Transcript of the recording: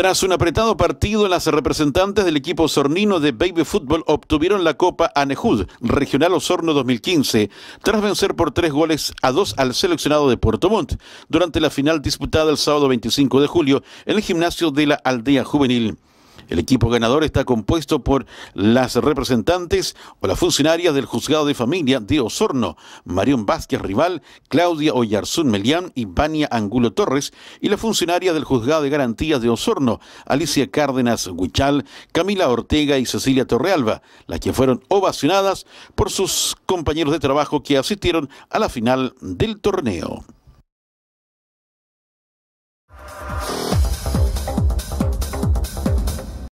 Tras un apretado partido, las representantes del equipo sornino de Baby Fútbol obtuvieron la Copa Anejud Regional Osorno 2015, tras vencer por tres goles a dos al seleccionado de Puerto Montt durante la final disputada el sábado 25 de julio en el gimnasio de la Aldea Juvenil. El equipo ganador está compuesto por las representantes o las funcionarias del juzgado de familia de Osorno, Marión Vázquez Rival, Claudia Oyarzún Melián y Vania Angulo Torres, y la funcionaria del juzgado de garantías de Osorno, Alicia Cárdenas Huichal, Camila Ortega y Cecilia Torrealba, las que fueron ovacionadas por sus compañeros de trabajo que asistieron a la final del torneo.